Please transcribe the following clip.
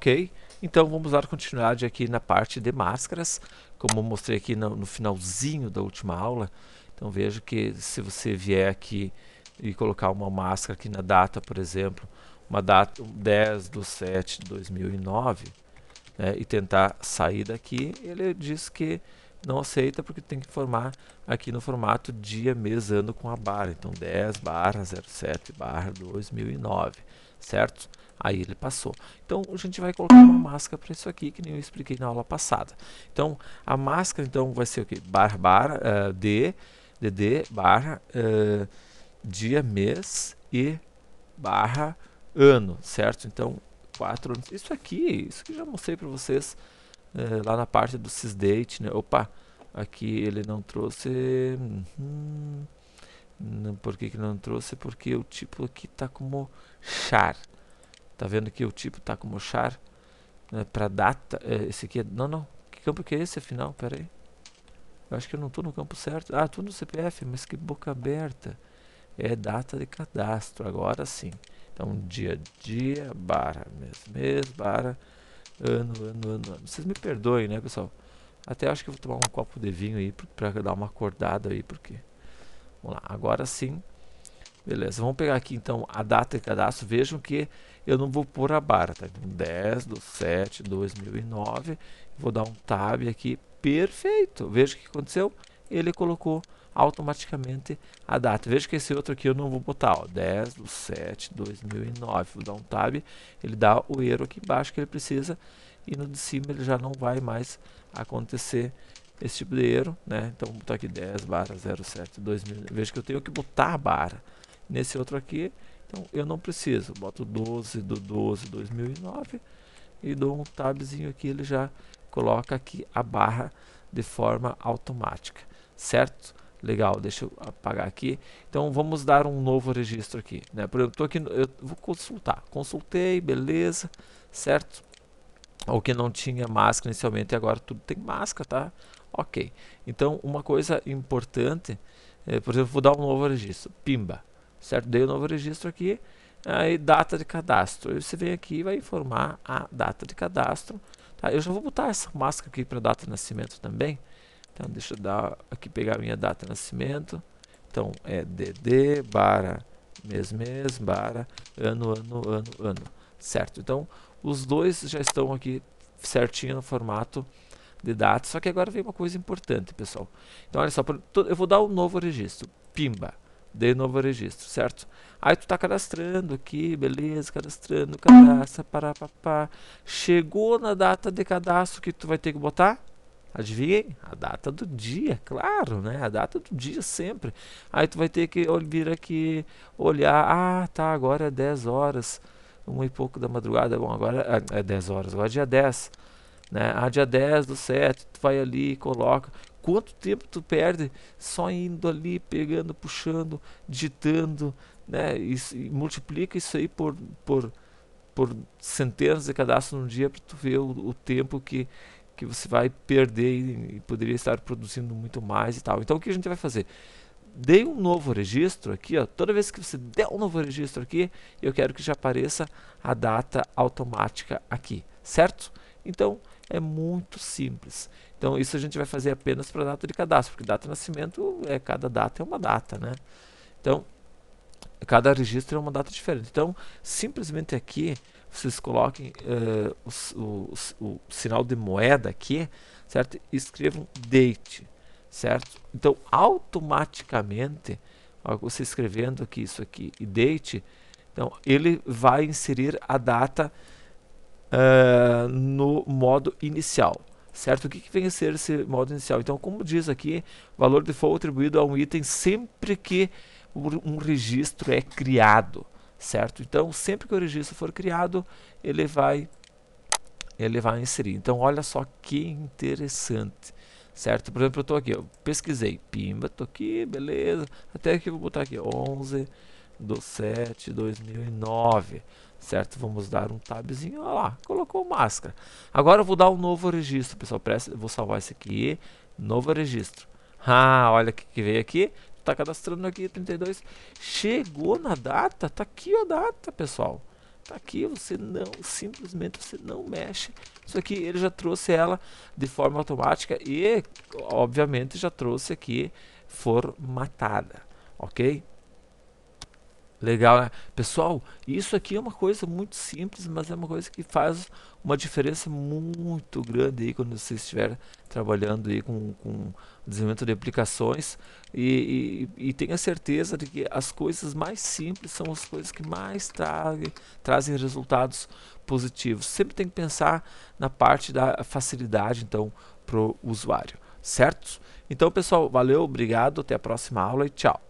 Ok, então vamos dar continuidade aqui na parte de máscaras, como mostrei aqui no, no finalzinho da última aula. Então veja que se você vier aqui e colocar uma máscara aqui na data, por exemplo, uma data 10 de 7 de 2009, né, e tentar sair daqui, ele diz que não aceita porque tem que formar aqui no formato dia, mês, ano com a barra. Então 10 barra 07 barra 2009, certo? Aí ele passou. Então a gente vai colocar uma máscara para isso aqui, que nem eu expliquei na aula passada. Então a máscara então vai ser o que? Barra, barra, uh, D, DD, barra, uh, dia, mês e barra ano, certo? Então quatro anos. Isso aqui, isso que já mostrei para vocês é, lá na parte do sysdate, né? Opa, aqui ele não trouxe... Hum, por que, que não trouxe? Porque o tipo aqui tá como char. Tá vendo que o tipo tá como char? Né? Pra data, é, esse aqui é... Não, não. Que campo que é esse afinal? Pera aí. Eu acho que eu não tô no campo certo. Ah, tô no CPF, mas que boca aberta. É data de cadastro, agora sim. Então, dia a dia, barra, mês, mês, barra... Ano, ano, ano, ano. Vocês me perdoem, né, pessoal? Até acho que vou tomar um copo de vinho aí pra dar uma acordada aí, porque. Vamos lá, agora sim. Beleza, vamos pegar aqui então a data de cadastro. Vejam que eu não vou pôr a barra, tá? 10 então, do 7 2009. Vou dar um tab aqui. Perfeito. Veja o que aconteceu. Ele colocou automaticamente a data. Veja que esse outro aqui eu não vou botar, ó, 10 do 7 2009. Vou dar um tab, ele dá o erro aqui embaixo que ele precisa e no de cima ele já não vai mais acontecer esse tipo de erro, né? Então vou botar aqui 10 barra 07 2009. Veja que eu tenho que botar a barra. Nesse outro aqui, então eu não preciso. Boto 12 do 12 2009 e dou um tabzinho aqui, ele já coloca aqui a barra de forma automática, certo? Legal, deixa eu apagar aqui. Então vamos dar um novo registro aqui. Né? Por exemplo, tô aqui, eu vou consultar. Consultei, beleza, certo? O que não tinha máscara inicialmente e agora tudo tem máscara, tá? Ok. Então uma coisa importante, é, por exemplo, vou dar um novo registro. Pimba, certo? Dei o um novo registro aqui. Aí data de cadastro. você vem aqui e vai informar a data de cadastro. Tá? Eu já vou botar essa máscara aqui para data de nascimento também. Então deixa eu dar aqui pegar minha data de nascimento. Então é DD barra mês mês barra ano ano ano ano, certo? Então os dois já estão aqui certinho no formato de data. Só que agora vem uma coisa importante, pessoal. Então olha só, eu vou dar um novo registro. Pimba de novo registro, certo? Aí tu tá cadastrando aqui, beleza, cadastrando, cadastra, para para Chegou na data de cadastro que tu vai ter que botar Adivinhei? A data do dia, claro, né? A data do dia sempre. Aí tu vai ter que vir aqui olhar. Ah, tá, agora é 10 horas. Uma e pouco da madrugada. Bom, agora é 10 é horas, agora é dia 10. Né? Ah, dia 10 do 7, tu vai ali e coloca. Quanto tempo tu perde só indo ali, pegando, puxando, digitando, né? E, e multiplica isso aí por, por, por centenas de cadastros no dia para tu ver o, o tempo que que você vai perder e, e poderia estar produzindo muito mais e tal. Então o que a gente vai fazer? Dei um novo registro aqui, ó. toda vez que você der um novo registro aqui, eu quero que já apareça a data automática aqui, certo? Então é muito simples. Então isso a gente vai fazer apenas para a data de cadastro, porque data de nascimento, é, cada data é uma data, né? Então cada registro é uma data diferente. Então simplesmente aqui vocês coloquem uh, o, sinal de moeda aqui, certo? E escrevam date, certo? Então, automaticamente, ó, você escrevendo aqui isso aqui e date, então ele vai inserir a data uh, no modo inicial, certo? O que, que vem a ser esse modo inicial? Então, como diz aqui, valor default atribuído a um item sempre que um registro é criado certo? Então, sempre que o registro for criado, ele vai ele vai inserir. Então, olha só que interessante, certo? Por exemplo, eu estou aqui, eu pesquisei, pimba, estou aqui, beleza, até que eu vou botar aqui, 11 do 7 2009, certo? Vamos dar um tabzinho, olha lá, colocou máscara. Agora eu vou dar um novo registro, pessoal, presta, vou salvar esse aqui, novo registro. Ah, olha o que, que veio aqui, tá cadastrando aqui 32. Chegou na data, tá aqui a data, pessoal. Tá aqui, você não, simplesmente você não mexe. Isso aqui ele já trouxe ela de forma automática e obviamente já trouxe aqui formatada, OK? Legal, né? Pessoal, isso aqui é uma coisa muito simples, mas é uma coisa que faz uma diferença muito grande aí quando você estiver trabalhando aí com, com desenvolvimento de aplicações e, e, e, tenha certeza de que as coisas mais simples são as coisas que mais trazem resultados positivos. Sempre tem que pensar na parte da facilidade, então, para o usuário, certo? Então, pessoal, valeu, obrigado, até a próxima aula e tchau!